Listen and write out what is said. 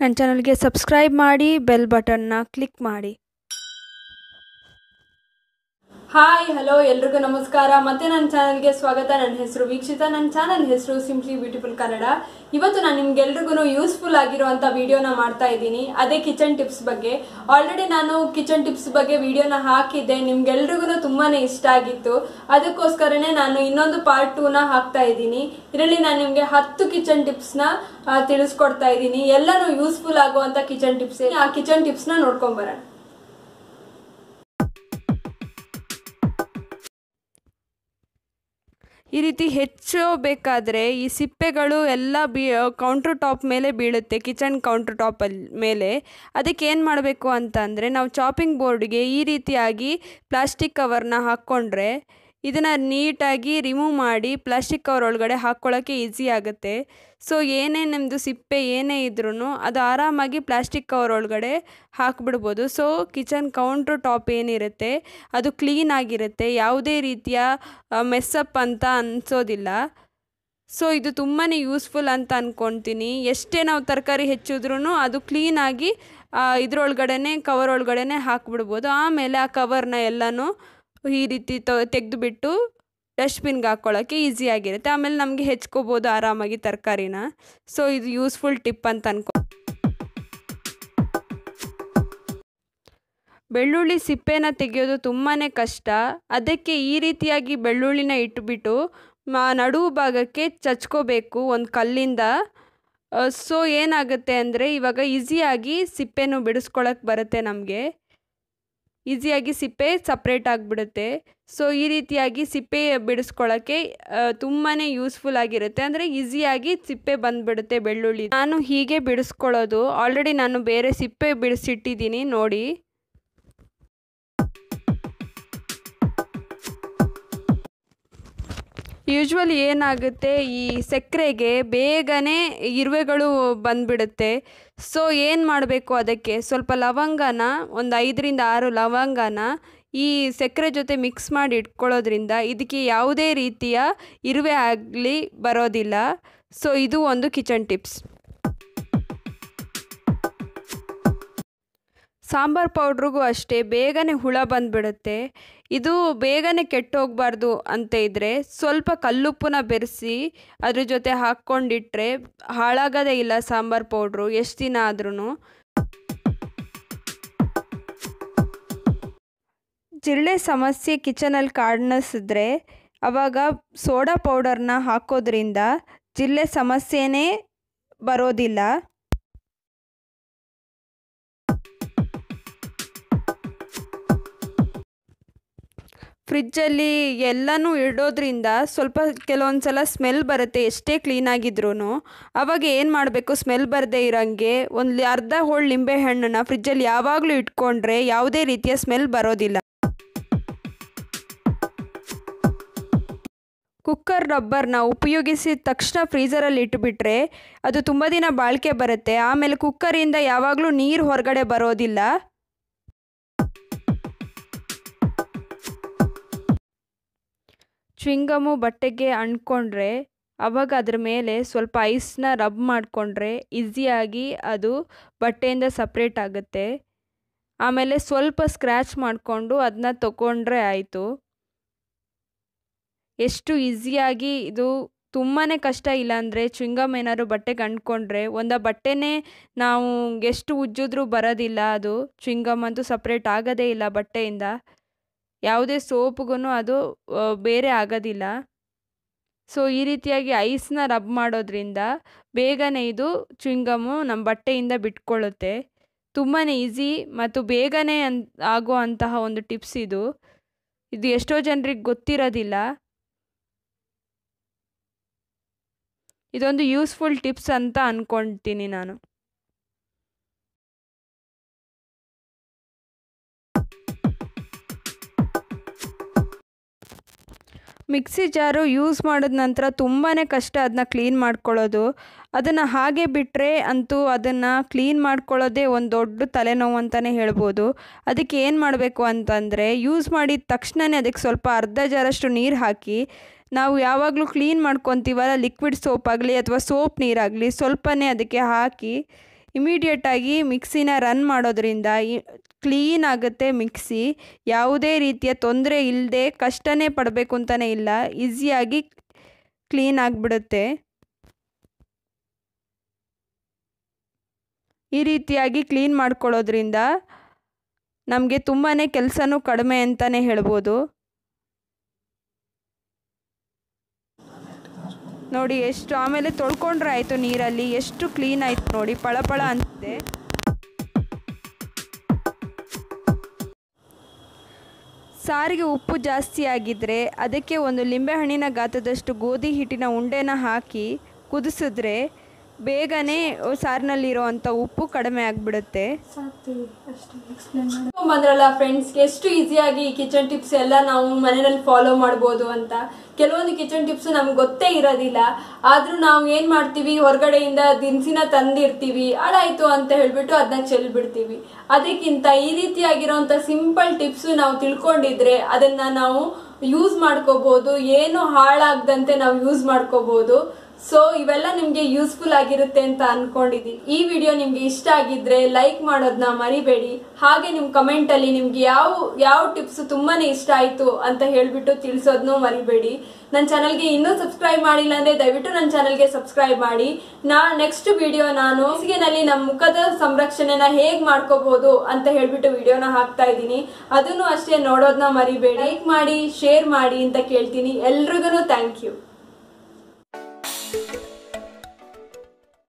ನನ್ನ ಚಾನಲ್ಗೆ ಸಬ್ಸ್ಕ್ರೈಬ್ ಮಾಡಿ ಬೆಲ್ ಬಟನ್ನ ಕ್ಲಿಕ್ ಮಾಡಿ ಹಾಯ್ ಹಲೋ ಎಲ್ರಿಗೂ ನಮಸ್ಕಾರ ಮತ್ತೆ ನನ್ನ ಚಾನಲ್ಗೆ ಸ್ವಾಗತ ನನ್ನ ಹೆಸರು ವೀಕ್ಷಿತ ನನ್ನ ಚಾನಲ್ ಹೆಸರು ಸಿಂಪ್ಲಿ ಬ್ಯೂಟಿಫುಲ್ ಕನ್ನಡ ಇವತ್ತು ನಾನು ನಿಮ್ಗೆಲ್ರಿಗೂ ಯೂಸ್ಫುಲ್ ಆಗಿರುವಂಥ ವಿಡಿಯೋನ ಮಾಡ್ತಾ ಇದ್ದೀನಿ ಅದೇ ಕಿಚನ್ ಟಿಪ್ಸ್ ಬಗ್ಗೆ ಆಲ್ರೆಡಿ ನಾನು ಕಿಚನ್ ಟಿಪ್ಸ್ ಬಗ್ಗೆ ವಿಡಿಯೋನ ಹಾಕಿದ್ದೆ ನಿಮ್ಗೆಲ್ರಿಗೂ ತುಂಬಾನೇ ಇಷ್ಟ ಆಗಿತ್ತು ಅದಕ್ಕೋಸ್ಕರನೇ ನಾನು ಇನ್ನೊಂದು ಪಾರ್ಟ್ ನ ಹಾಕ್ತಾ ಇದ್ದೀನಿ ಇದರಲ್ಲಿ ನಾನು ನಿಮಗೆ ಹತ್ತು ಕಿಚನ್ ಟಿಪ್ಸ್ ನ ತಿಳಿಸ್ಕೊಡ್ತಾ ಇದ್ದೀನಿ ಎಲ್ಲರೂ ಯೂಸ್ಫುಲ್ ಆಗುವಂಥ ಕಿಚನ್ ಟಿಪ್ಸ್ ಆ ಕಿಚನ್ ನೋಡ್ಕೊಂಡ್ ಬರೋಣ ಈ ರೀತಿ ಬೇಕಾದರೆ ಈ ಸಿಪ್ಪೆಗಳು ಎಲ್ಲ ಬೀ ಕೌಂಟ್ರ್ ಟಾಪ್ ಮೇಲೆ ಬೀಳುತ್ತೆ ಕಿಚನ್ ಕೌಂಟ್ರ್ ಟಾಪಲ್ಲಿ ಮೇಲೆ ಅದಕ್ಕೆ ಏನು ಮಾಡಬೇಕು ಅಂತ ಅಂದರೆ ನಾವು ಚಾಪಿಂಗ್ ಬೋರ್ಡ್ಗೆ ಈ ರೀತಿಯಾಗಿ ಪ್ಲಾಸ್ಟಿಕ್ ಕವರ್ನ ಹಾಕ್ಕೊಂಡ್ರೆ ಇದನ್ನು ನೀಟಾಗಿ ರಿಮೂವ್ ಮಾಡಿ ಪ್ಲಾಸ್ಟಿಕ್ ಕವರ್ ಒಳಗಡೆ ಹಾಕ್ಕೊಳ್ಳೋಕ್ಕೆ ಈಸಿ ಆಗುತ್ತೆ ಸೊ ಏನೇ ನಿಮ್ಮದು ಸಿಪ್ಪೆ ಏನೇ ಇದ್ರೂ ಅದು ಆರಾಮಾಗಿ ಪ್ಲಾಸ್ಟಿಕ್ ಕವರ್ ಒಳಗಡೆ ಹಾಕ್ಬಿಡ್ಬೋದು ಸೊ ಕಿಚನ್ ಕೌಂಟ್ರ್ ಟಾಪ್ ಏನಿರುತ್ತೆ ಅದು ಕ್ಲೀನಾಗಿರುತ್ತೆ ಯಾವುದೇ ರೀತಿಯ ಮೆಸ್ಸಪ್ ಅಂತ ಅನಿಸೋದಿಲ್ಲ ಸೊ ಇದು ತುಂಬಾ ಯೂಸ್ಫುಲ್ ಅಂತ ಅಂದ್ಕೊತೀನಿ ಎಷ್ಟೇ ನಾವು ತರಕಾರಿ ಹೆಚ್ಚಿದ್ರೂ ಅದು ಕ್ಲೀನಾಗಿ ಇದರೊಳಗಡೆ ಕವರ್ ಒಳಗಡೆ ಹಾಕ್ಬಿಡ್ಬೋದು ಆಮೇಲೆ ಆ ಕವರ್ನ ಎಲ್ಲನೂ ಈ ರೀತಿ ತೆಗೆದುಬಿಟ್ಟು ಡಸ್ಟ್ಬಿನ್ಗೆ ಹಾಕ್ಕೊಳ್ಳೋಕ್ಕೆ ಈಸಿಯಾಗಿರುತ್ತೆ ಆಮೇಲೆ ನಮಗೆ ಹೆಚ್ಕೋಬೋದು ಆರಾಮಾಗಿ ತರಕಾರಿನ ಸೊ ಇದು ಯೂಸ್ಫುಲ್ ಟಿಪ್ ಅಂತ ಅನ್ಕೊ ಬೆಳ್ಳುಳ್ಳಿ ಸಿಪ್ಪೆನ ತೆಗೆಯೋದು ತುಂಬಾ ಕಷ್ಟ ಅದಕ್ಕೆ ಈ ರೀತಿಯಾಗಿ ಬೆಳ್ಳುಳ್ಳಿನ ಇಟ್ಟುಬಿಟ್ಟು ನಡು ಭಾಗಕ್ಕೆ ಚಚ್ಕೋಬೇಕು ಒಂದು ಕಲ್ಲಿಂದ ಸೊ ಏನಾಗುತ್ತೆ ಅಂದರೆ ಇವಾಗ ಈಸಿಯಾಗಿ ಸಿಪ್ಪೆನೂ ಬಿಡಿಸ್ಕೊಳಕ್ಕೆ ಬರುತ್ತೆ ನಮಗೆ ಈಸಿಯಾಗಿ ಸಿಪ್ಪೆ ಸಪ್ರೇಟ್ ಆಗಿಬಿಡುತ್ತೆ ಸೊ ಈ ರೀತಿಯಾಗಿ ಸಿಪ್ಪೆ ಬಿಡಿಸ್ಕೊಳ್ಳೋಕ್ಕೆ ತುಂಬಾ ಯೂಸ್ಫುಲ್ ಆಗಿರುತ್ತೆ ಅಂದರೆ ಈಸಿಯಾಗಿ ಸಿಪ್ಪೆ ಬಂದುಬಿಡುತ್ತೆ ಬೆಳ್ಳುಳ್ಳಿ ನಾನು ಹೀಗೆ ಬಿಡಿಸ್ಕೊಳ್ಳೋದು ಆಲ್ರೆಡಿ ನಾನು ಬೇರೆ ಸಿಪ್ಪೆ ಬಿಡಿಸಿಟ್ಟಿದ್ದೀನಿ ನೋಡಿ ಯೂಶ್ವಲಿ ಏನಾಗುತ್ತೆ ಈ ಸಕ್ಕರೆಗೆ ಬೇಗನೆ ಇರುವೆಗಳು ಬಂದ್ಬಿಡುತ್ತೆ ಸೊ ಏನು ಮಾಡಬೇಕು ಅದಕ್ಕೆ ಸ್ವಲ್ಪ ಲವಂಗನ ಒಂದು ಐದರಿಂದ ಆರು ಲವಂಗನ ಈ ಸಕ್ಕರೆ ಜೊತೆ ಮಿಕ್ಸ್ ಮಾಡಿ ಇಟ್ಕೊಳ್ಳೋದ್ರಿಂದ ಇದಕ್ಕೆ ಯಾವುದೇ ರೀತಿಯ ಇರುವೆ ಆಗಲಿ ಬರೋದಿಲ್ಲ ಸೊ ಇದು ಒಂದು ಕಿಚನ್ ಟಿಪ್ಸ್ ಸಾಂಬಾರು ಪೌಡ್ರಿಗೂ ಅಷ್ಟೇ ಬೇಗನೆ ಹುಳ ಬಂದುಬಿಡುತ್ತೆ ಇದು ಬೇಗನೆ ಕೆಟ್ಟೋಗಬಾರ್ದು ಅಂತ ಇದ್ದರೆ ಸ್ವಲ್ಪ ಕಲ್ಲುಪ್ಪನ್ನ ಬೆರೆಸಿ ಅದ್ರ ಜೊತೆ ಹಾಕ್ಕೊಂಡಿಟ್ರೆ ಹಾಳಾಗೋದೇ ಇಲ್ಲ ಸಾಂಬಾರು ಪೌಡ್ರು ಎಷ್ಟು ದಿನ ಆದ್ರೂ ಜಿರಳೆ ಸಮಸ್ಯೆ ಕಿಚನಲ್ಲಿ ಕಾಣಿಸಿದ್ರೆ ಅವಾಗ ಸೋಡಾ ಪೌಡರ್ನ ಹಾಕೋದ್ರಿಂದ ಜಿರಳೆ ಸಮಸ್ಯೆನೇ ಬರೋದಿಲ್ಲ ಫ್ರಿಜ್ಜಲ್ಲಿ ಎಲ್ಲನೂ ಇಡೋದ್ರಿಂದ ಸ್ವಲ್ಪ ಕೆಲವೊಂದು ಸಲ ಸ್ಮೆಲ್ ಬರುತ್ತೆ ಎಷ್ಟೇ ಕ್ಲೀನಾಗಿದ್ರೂ ಅವಾಗ ಏನು ಮಾಡಬೇಕು ಸ್ಮೆಲ್ ಬರದೇ ಇರೋಂಗೆ ಒಂದು ಅರ್ಧ ಹೋಳು ಲಿಂಬೆ ಹಣ್ಣನ್ನು ಫ್ರಿಜ್ಜಲ್ಲಿ ಯಾವಾಗಲೂ ಇಟ್ಕೊಂಡ್ರೆ ಯಾವುದೇ ರೀತಿಯ ಸ್ಮೆಲ್ ಬರೋದಿಲ್ಲ ಕುಕ್ಕರ್ ರಬ್ಬರ್ನ ಉಪಯೋಗಿಸಿದ ತಕ್ಷಣ ಫ್ರೀಸರಲ್ಲಿ ಇಟ್ಟುಬಿಟ್ರೆ ಅದು ತುಂಬ ದಿನ ಬಾಳಿಕೆ ಬರುತ್ತೆ ಆಮೇಲೆ ಕುಕ್ಕರಿಂದ ಯಾವಾಗಲೂ ನೀರು ಹೊರಗಡೆ ಬರೋದಿಲ್ಲ ಚ್ವಿಂಗಮು ಬಟ್ಟೆಗೆ ಅಂಟ್ಕೊಂಡ್ರೆ ಅವಾಗ ಅದ್ರ ಮೇಲೆ ಸ್ವಲ್ಪ ಐಸ್ನ ರಬ್ ಮಾಡಿಕೊಂಡ್ರೆ ಈಸಿಯಾಗಿ ಅದು ಬಟ್ಟೆಯಿಂದ ಸಪ್ರೇಟ್ ಆಗುತ್ತೆ ಆಮೇಲೆ ಸ್ವಲ್ಪ ಸ್ಕ್ರ್ಯಾಚ್ ಮಾಡಿಕೊಂಡು ಅದನ್ನ ತಗೊಂಡ್ರೆ ಆಯಿತು ಎಷ್ಟು ಈಸಿಯಾಗಿ ಇದು ತುಂಬಾ ಕಷ್ಟ ಇಲ್ಲಾಂದರೆ ಚುಂಗಮ್ ಏನಾದ್ರು ಬಟ್ಟೆಗೆ ಅಂಟ್ಕೊಂಡ್ರೆ ಒಂದು ಬಟ್ಟೆನೇ ನಾವು ಎಷ್ಟು ಉಜ್ಜಿದ್ರೂ ಬರೋದಿಲ್ಲ ಅದು ಚುಂಗಮ್ ಅಂತೂ ಸಪ್ರೇಟ್ ಆಗೋದೇ ಇಲ್ಲ ಬಟ್ಟೆಯಿಂದ ಯಾವುದೇ ಸೋಪ್ಗೂ ಅದು ಬೇರೆ ಆಗೋದಿಲ್ಲ ಸೊ ಈ ರೀತಿಯಾಗಿ ಐಸ್ನ ರಬ್ ಮಾಡೋದ್ರಿಂದ ಬೇಗನೆ ಇದು ಚುಂಗಮ್ಮು ನಮ್ಮ ಬಟ್ಟೆಯಿಂದ ಬಿಟ್ಕೊಳ್ಳುತ್ತೆ ತುಂಬಾ ಈಸಿ ಮತ್ತು ಬೇಗನೆ ಅನ್ ಆಗುವಂತಹ ಒಂದು ಟಿಪ್ಸ್ ಇದು ಇದು ಎಷ್ಟೋ ಜನರಿಗೆ ಗೊತ್ತಿರೋದಿಲ್ಲ ಇದೊಂದು ಯೂಸ್ಫುಲ್ ಟಿಪ್ಸ್ ಅಂತ ಅಂದ್ಕೊಳ್ತೀನಿ ನಾನು ಮಿಕ್ಸಿ ಜಾರು ಯೂಸ್ ಮಾಡಿದ ನಂತರ ತುಂಬಾ ಕಷ್ಟ ಅದನ್ನ ಕ್ಲೀನ್ ಮಾಡ್ಕೊಳ್ಳೋದು ಅದನ್ನು ಹಾಗೆ ಬಿಟ್ಟರೆ ಅಂತೂ ಅದನ್ನು ಕ್ಲೀನ್ ಮಾಡ್ಕೊಳ್ಳೋದೇ ಒಂದು ದೊಡ್ಡ ತಲೆನೋವು ಅಂತಲೇ ಹೇಳ್ಬೋದು ಅದಕ್ಕೆ ಏನು ಮಾಡಬೇಕು ಅಂತಂದರೆ ಯೂಸ್ ಮಾಡಿದ ತಕ್ಷಣವೇ ಅದಕ್ಕೆ ಸ್ವಲ್ಪ ಅರ್ಧ ಜಾರಷ್ಟು ನೀರು ಹಾಕಿ ನಾವು ಯಾವಾಗಲೂ ಕ್ಲೀನ್ ಮಾಡ್ಕೊತೀವಲ್ಲ ಲಿಕ್ವಿಡ್ ಸೋಪ್ ಆಗಲಿ ಅಥವಾ ಸೋಪ್ ನೀರಾಗಲಿ ಸ್ವಲ್ಪನೇ ಅದಕ್ಕೆ ಹಾಕಿ ಇಮಿಡಿಯೇಟಾಗಿ ಮಿಕ್ಸಿನ ರನ್ ಮಾಡೋದ್ರಿಂದ ಕ್ಲೀನ್ ಆಗುತ್ತೆ ಮಿಕ್ಸಿ ಯಾವುದೇ ರೀತಿಯ ತೊಂದರೆ ಇಲ್ಲದೆ ಕಷ್ಟನೇ ಪಡಬೇಕು ಅಂತಲೇ ಇಲ್ಲ ಈಸಿಯಾಗಿ ಕ್ಲೀನ್ ಆಗಿಬಿಡುತ್ತೆ ಈ ರೀತಿಯಾಗಿ ಕ್ಲೀನ್ ಮಾಡ್ಕೊಳ್ಳೋದ್ರಿಂದ ನಮಗೆ ತುಂಬಾ ಕೆಲಸನೂ ಕಡಿಮೆ ಅಂತಲೇ ಹೇಳ್ಬೋದು ನೋಡಿ ಎಷ್ಟು ಆಮೇಲೆ ತೊಳ್ಕೊಂಡ್ರೆ ಆಯಿತು ನೀರಲ್ಲಿ ಎಷ್ಟು ಕ್ಲೀನ್ ಆಯ್ತು ನೋಡಿ ಪಳಪಳ ಅಂತಿದೆ ಸಾರಿಗೆ ಉಪ್ಪು ಜಾಸ್ತಿ ಆಗಿದ್ದರೆ ಅದಕ್ಕೆ ಒಂದು ಲಿಂಬೆಹಣ್ಣಿನ ಗಾತ್ರದಷ್ಟು ಗೋಧಿ ಹಿಟ್ಟಿನ ಉಂಡೆನ ಹಾಕಿ ಕುದಿಸಿದ್ರೆ ಬೇಗನೆ ಸಾರ್ನಲ್ಲಿ ಇರುವಂತ ಉಪ್ಪು ಕಡಿಮೆ ಆಗ್ಬಿಡುತ್ತೆ ಬಂದ್ರಲ್ಲ ಫ್ರೆಂಡ್ಸ್ ಎಷ್ಟು ಈಸಿಯಾಗಿ ಕಿಚನ್ ಟಿಪ್ಸ್ ಎಲ್ಲ ನಾವು ಮನೆಯಲ್ಲಿ ಫಾಲೋ ಮಾಡ್ಬೋದು ಅಂತ ಕೆಲವೊಂದು ಕಿಚನ್ ಟಿಪ್ಸ್ ನಮ್ಗೆ ಗೊತ್ತೇ ಇರೋದಿಲ್ಲ ಆದ್ರೂ ನಾವು ಏನ್ ಮಾಡ್ತೀವಿ ಹೊರಗಡೆಯಿಂದ ದಿನಸಿನ ತಂದಿರ್ತೀವಿ ಅಡಾಯ್ತು ಅಂತ ಹೇಳ್ಬಿಟ್ಟು ಅದನ್ನ ಚೆಲ್ಬಿಡ್ತೀವಿ ಅದಕ್ಕಿಂತ ಈ ರೀತಿಯಾಗಿರೋಂಥ ಸಿಂಪಲ್ ಟಿಪ್ಸ್ ನಾವು ತಿಳ್ಕೊಂಡಿದ್ರೆ ಅದನ್ನ ನಾವು ಯೂಸ್ ಮಾಡ್ಕೋಬಹುದು ಏನು ಹಾಳಾಗ್ದಂತೆ ನಾವು ಯೂಸ್ ಮಾಡ್ಕೋಬಹುದು ಸೊ ಇವೆಲ್ಲ ನಿಮಗೆ ಯೂಸ್ಫುಲ್ ಆಗಿರುತ್ತೆ ಅಂತ ಅನ್ಕೊಂಡಿದ್ದೀನಿ ಈ ವಿಡಿಯೋ ನಿಮ್ಗೆ ಇಷ್ಟ ಆಗಿದ್ರೆ ಲೈಕ್ ಮಾಡೋದನ್ನ ಮರಿಬೇಡಿ ಹಾಗೆ ನಿಮ್ಮ ಕಮೆಂಟ್ ಅಲ್ಲಿ ನಿಮ್ಗೆ ಯಾವ ಯಾವ ಟಿಪ್ಸ್ ತುಂಬಾನೇ ಇಷ್ಟ ಆಯ್ತು ಅಂತ ಹೇಳ್ಬಿಟ್ಟು ತಿಳಿಸೋದನ್ನು ಮರಿಬೇಡಿ ನನ್ನ ಚಾನಲ್ಗೆ ಇನ್ನೂ ಸಬ್ಸ್ಕ್ರೈಬ್ ಮಾಡಿಲ್ಲ ಅಂದ್ರೆ ದಯವಿಟ್ಟು ನನ್ನ ಚಾನಲ್ಗೆ ಸಬ್ಸ್ಕ್ರೈಬ್ ಮಾಡಿ ನಾ ನೆಕ್ಸ್ಟ್ ವಿಡಿಯೋ ನಾನು ನಮ್ಮ ಮುಖದ ಸಂರಕ್ಷಣೆನ ಹೇಗೆ ಮಾಡ್ಕೋಬಹುದು ಅಂತ ಹೇಳಿಬಿಟ್ಟು ವಿಡಿಯೋನ ಹಾಕ್ತಾ ಇದ್ದೀನಿ ಅದನ್ನು ಅಷ್ಟೇ ನೋಡೋದನ್ನ ಮರಿಬೇಡಿ ಲೈಕ್ ಮಾಡಿ ಶೇರ್ ಮಾಡಿ ಅಂತ ಕೇಳ್ತೀನಿ ಎಲ್ರಿಗೂ ಥ್ಯಾಂಕ್ ಯು